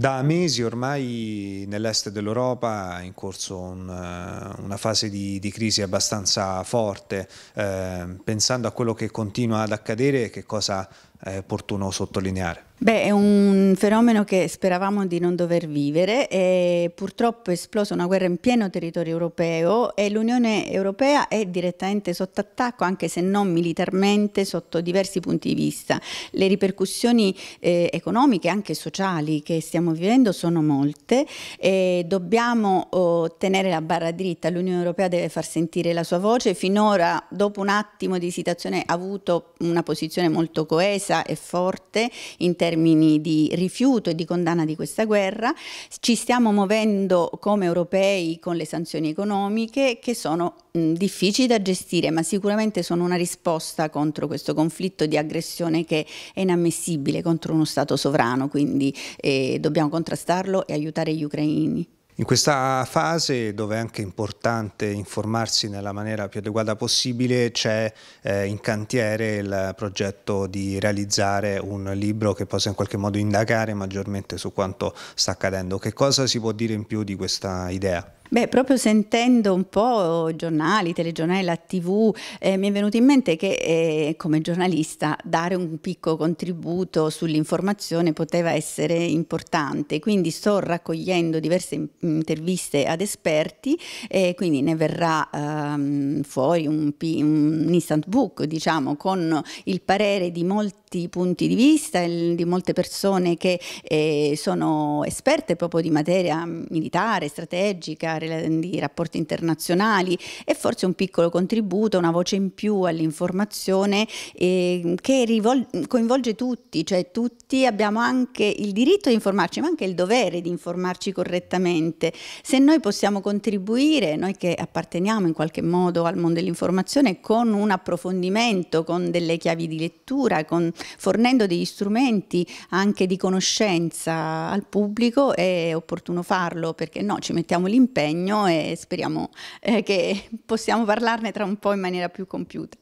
Da mesi ormai nell'est dell'Europa è in corso un, eh, una fase di, di, crisi abbastanza forte, eh, pensando a quello che continua ad accadere che cosa è opportuno sottolineare. Beh, è un fenomeno che speravamo di non dover vivere e purtroppo è esplosa una guerra in pieno territorio europeo e l'Unione Europea è direttamente sotto attacco, anche se non militarmente, sotto diversi punti di vista. Le ripercussioni eh, economiche e anche sociali che stiamo vivendo sono molte e dobbiamo oh, tenere la barra dritta, l'Unione Europea deve far sentire la sua voce, finora dopo un attimo di esitazione ha avuto una posizione molto coesa intensa e forte in termini di rifiuto e di condanna di questa guerra. Ci stiamo muovendo come europei con le sanzioni economiche che sono mh, difficili da gestire, ma sicuramente sono una risposta contro questo conflitto di aggressione che è inammissibile contro uno Stato sovrano, quindi eh, dobbiamo contrastarlo e aiutare gli ucraini. In questa fase, dove è anche importante informarsi nella maniera più adeguata possibile, c'è eh, in cantiere il progetto di realizzare un libro che possa in qualche modo indagare maggiormente su quanto sta accadendo. Che cosa si può dire in più di questa idea? Beh, proprio sentendo un po' giornali, telegiornali, la TV, eh, mi è venuto in mente che eh, come giornalista dare un piccolo contributo sull'informazione poteva essere importante, quindi sto raccogliendo diverse interviste ad esperti e eh, quindi ne verrà ehm, fuori un, un, instant book, diciamo, con il parere di molti punti di vista, di molte persone che eh, sono esperte proprio di materia mm, militare, strategica di rapporti internazionali e forse un piccolo contributo, una voce in più all'informazione eh, che coinvolge tutti, cioè tutti abbiamo anche il diritto di informarci ma anche il dovere di informarci correttamente. Se noi possiamo contribuire, noi che apparteniamo in qualche modo al mondo dell'informazione, con un approfondimento, con delle chiavi di lettura, con, fornendo degli strumenti anche di conoscenza al pubblico, è opportuno farlo perché no, ci mettiamo l'impegno impegno e speriamo eh, che possiamo parlarne tra un po' in maniera più compiuta.